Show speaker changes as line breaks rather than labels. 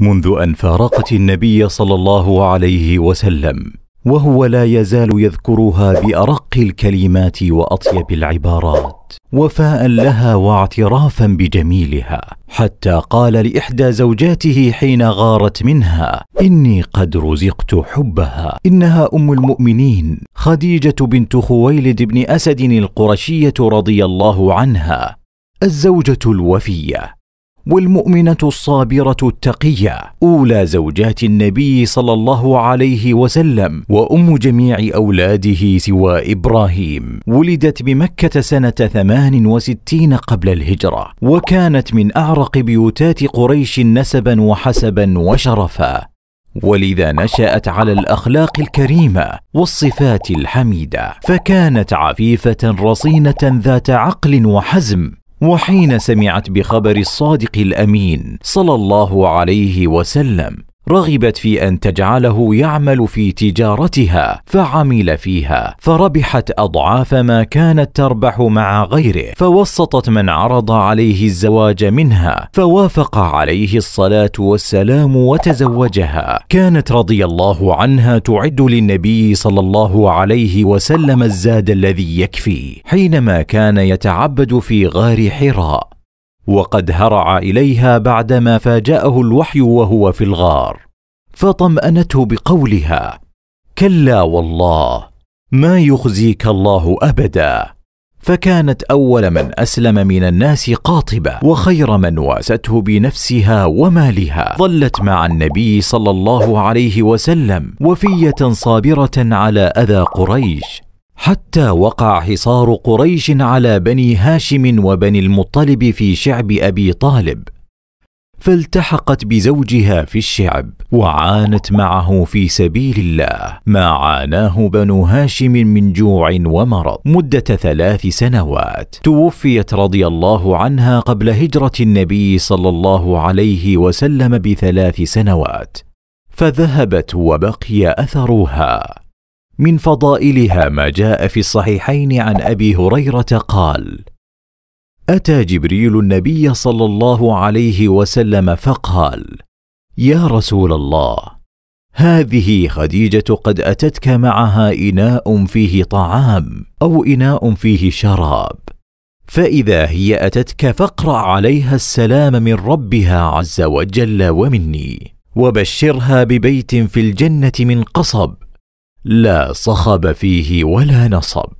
منذ ان فارقت النبي صلى الله عليه وسلم وهو لا يزال يذكرها بارق الكلمات واطيب العبارات وفاء لها واعترافا بجميلها حتى قال لاحدى زوجاته حين غارت منها اني قد رزقت حبها انها ام المؤمنين خديجه بنت خويلد بن اسد القرشيه رضي الله عنها الزوجه الوفيه والمؤمنه الصابره التقيه اولى زوجات النبي صلى الله عليه وسلم وام جميع اولاده سوى ابراهيم ولدت بمكه سنه 68 قبل الهجره وكانت من اعرق بيوتات قريش نسبا وحسبا وشرفا ولذا نشات على الاخلاق الكريمه والصفات الحميده فكانت عفيفه رصينه ذات عقل وحزم وحين سمعت بخبر الصادق الامين صلى الله عليه وسلم رغبت في ان تجعله يعمل في تجارتها فعمل فيها فربحت اضعاف ما كانت تربح مع غيره فوسطت من عرض عليه الزواج منها فوافق عليه الصلاه والسلام وتزوجها كانت رضي الله عنها تعد للنبي صلى الله عليه وسلم الزاد الذي يكفي حينما كان يتعبد في غار حراء وقد هرع اليها بعدما فاجاه الوحي وهو في الغار فطمانته بقولها كلا والله ما يخزيك الله ابدا فكانت اول من اسلم من الناس قاطبه وخير من واسته بنفسها ومالها ظلت مع النبي صلى الله عليه وسلم وفيه صابره على اذى قريش حتى وقع حصار قريش على بني هاشم وبني المطلب في شعب ابي طالب فالتحقت بزوجها في الشعب وعانت معه في سبيل الله ما عاناه بنو هاشم من جوع ومرض مده ثلاث سنوات توفيت رضي الله عنها قبل هجره النبي صلى الله عليه وسلم بثلاث سنوات فذهبت وبقي اثرها من فضائلها ما جاء في الصحيحين عن ابي هريره قال اتى جبريل النبي صلى الله عليه وسلم فقال يا رسول الله هذه خديجه قد اتتك معها اناء فيه طعام او اناء فيه شراب فاذا هي اتتك فاقرا عليها السلام من ربها عز وجل ومني وبشرها ببيت في الجنه من قصب لا صخب فيه ولا نصب